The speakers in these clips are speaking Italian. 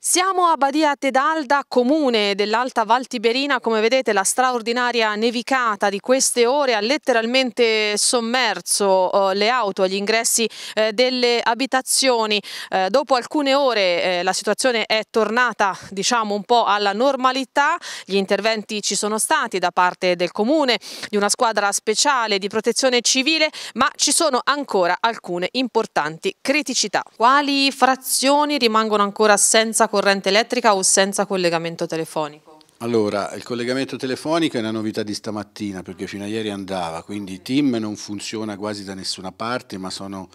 Siamo a Badia Tedalda, comune dell'Alta Val Tiberina, come vedete la straordinaria nevicata di queste ore ha letteralmente sommerso eh, le auto agli ingressi eh, delle abitazioni. Eh, dopo alcune ore eh, la situazione è tornata diciamo un po' alla normalità, gli interventi ci sono stati da parte del comune, di una squadra speciale di protezione civile, ma ci sono ancora alcune importanti criticità. Quali frazioni rimangono ancora senza corrente elettrica o senza collegamento telefonico? Allora, il collegamento telefonico è una novità di stamattina perché fino a ieri andava, quindi TIM non funziona quasi da nessuna parte, ma sono,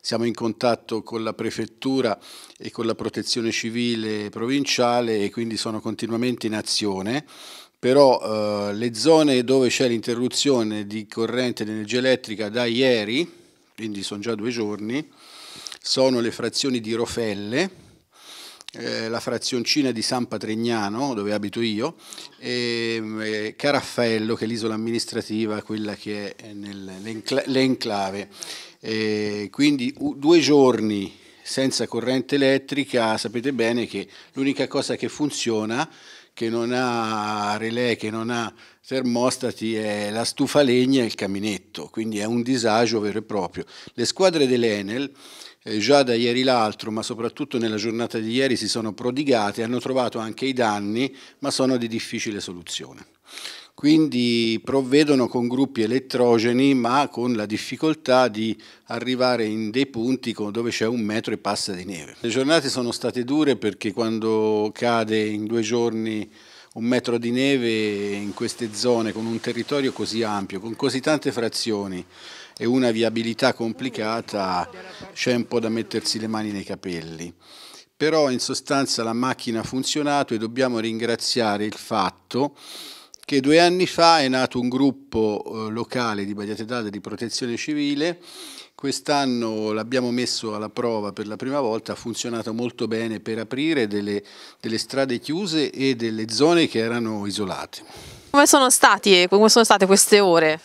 siamo in contatto con la prefettura e con la protezione civile provinciale e quindi sono continuamente in azione però eh, le zone dove c'è l'interruzione di corrente di energia elettrica da ieri, quindi sono già due giorni, sono le frazioni di Rofelle, eh, la frazioncina di San Patrignano, dove abito io, e eh, Caraffello, che è l'isola amministrativa, quella che è nell'enclave. Eh, quindi u- due giorni senza corrente elettrica, sapete bene che l'unica cosa che funziona, che non ha relè, che non ha termostati è la stufa legna e il caminetto, quindi è un disagio vero e proprio. Le squadre dell'Enel eh, già da ieri l'altro, ma soprattutto nella giornata di ieri, si sono prodigate, hanno trovato anche i danni, ma sono di difficile soluzione. Quindi provvedono con gruppi elettrogeni, ma con la difficoltà di arrivare in dei punti dove c'è un metro e passa di neve. Le giornate sono state dure perché quando cade in due giorni un metro di neve in queste zone, con un territorio così ampio, con così tante frazioni, e una viabilità complicata c'è un po' da mettersi le mani nei capelli. Però in sostanza la macchina ha funzionato e dobbiamo ringraziare il fatto che due anni fa è nato un gruppo eh, locale di Bagliate d'Adda di protezione civile, quest'anno l'abbiamo messo alla prova per la prima volta, ha funzionato molto bene per aprire delle, delle strade chiuse e delle zone che erano isolate. Come sono, stati, come sono state queste ore?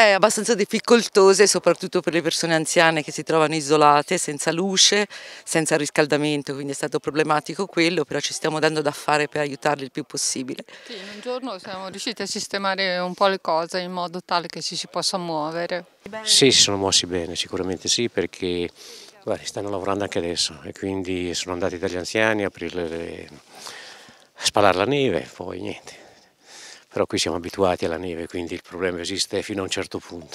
è abbastanza difficoltose soprattutto per le persone anziane che si trovano isolate, senza luce, senza riscaldamento, quindi è stato problematico quello, però ci stiamo dando da fare per aiutarli il più possibile. Sì, in un giorno siamo riusciti a sistemare un po' le cose in modo tale che ci si possa muovere. Sì, si sono mossi bene, sicuramente sì, perché beh, stanno lavorando anche adesso e quindi sono andati dagli anziani a aprire le... a spalare la neve, e poi niente però qui siamo abituati alla neve, quindi il problema esiste fino a un certo punto.